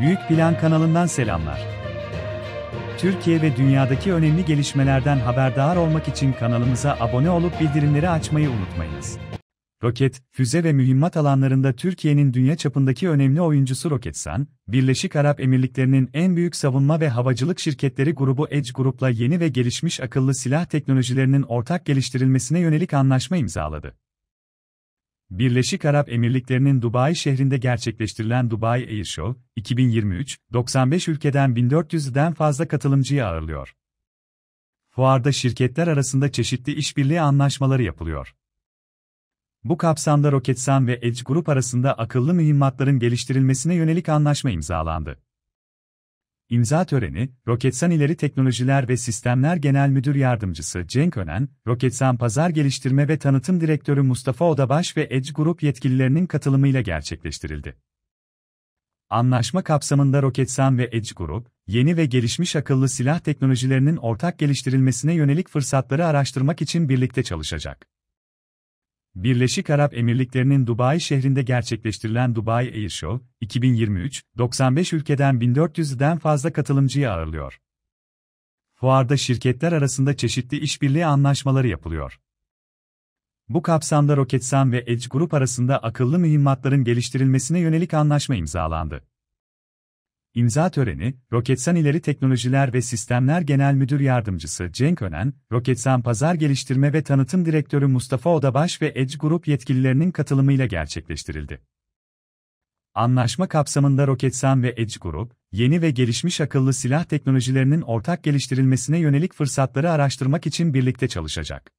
Büyük Plan kanalından selamlar. Türkiye ve dünyadaki önemli gelişmelerden haberdar olmak için kanalımıza abone olup bildirimleri açmayı unutmayınız. Roket, füze ve mühimmat alanlarında Türkiye'nin dünya çapındaki önemli oyuncusu Roketsan, Birleşik Arap Emirlikleri'nin en büyük savunma ve havacılık şirketleri grubu Edge Grup'la yeni ve gelişmiş akıllı silah teknolojilerinin ortak geliştirilmesine yönelik anlaşma imzaladı. Birleşik Arap Emirlikleri'nin Dubai şehrinde gerçekleştirilen Dubai Air Show, 2023, 95 ülkeden 1400'den fazla katılımcıyı ağırlıyor. Fuarda şirketler arasında çeşitli işbirliği anlaşmaları yapılıyor. Bu kapsamda Roketsan ve Edge Group arasında akıllı mühimmatların geliştirilmesine yönelik anlaşma imzalandı. İmza töreni, Roketsan İleri Teknolojiler ve Sistemler Genel Müdür Yardımcısı Cenk Önen, Roketsan Pazar Geliştirme ve Tanıtım Direktörü Mustafa Odabaş ve Edge Group yetkililerinin katılımıyla gerçekleştirildi. Anlaşma kapsamında Roketsan ve Edge Group, yeni ve gelişmiş akıllı silah teknolojilerinin ortak geliştirilmesine yönelik fırsatları araştırmak için birlikte çalışacak. Birleşik Arap Emirlikleri'nin Dubai şehrinde gerçekleştirilen Dubai Air Show, 2023, 95 ülkeden 1400'den fazla katılımcıyı ağırlıyor. Fuarda şirketler arasında çeşitli işbirliği anlaşmaları yapılıyor. Bu kapsamda Roketsan ve Edge Group arasında akıllı mühimmatların geliştirilmesine yönelik anlaşma imzalandı. İmza töreni, Roketsan İleri Teknolojiler ve Sistemler Genel Müdür Yardımcısı Cenk Önen, Roketsan Pazar Geliştirme ve Tanıtım Direktörü Mustafa Odabaş ve Edge Group yetkililerinin katılımıyla gerçekleştirildi. Anlaşma kapsamında Roketsan ve Edge Group, yeni ve gelişmiş akıllı silah teknolojilerinin ortak geliştirilmesine yönelik fırsatları araştırmak için birlikte çalışacak.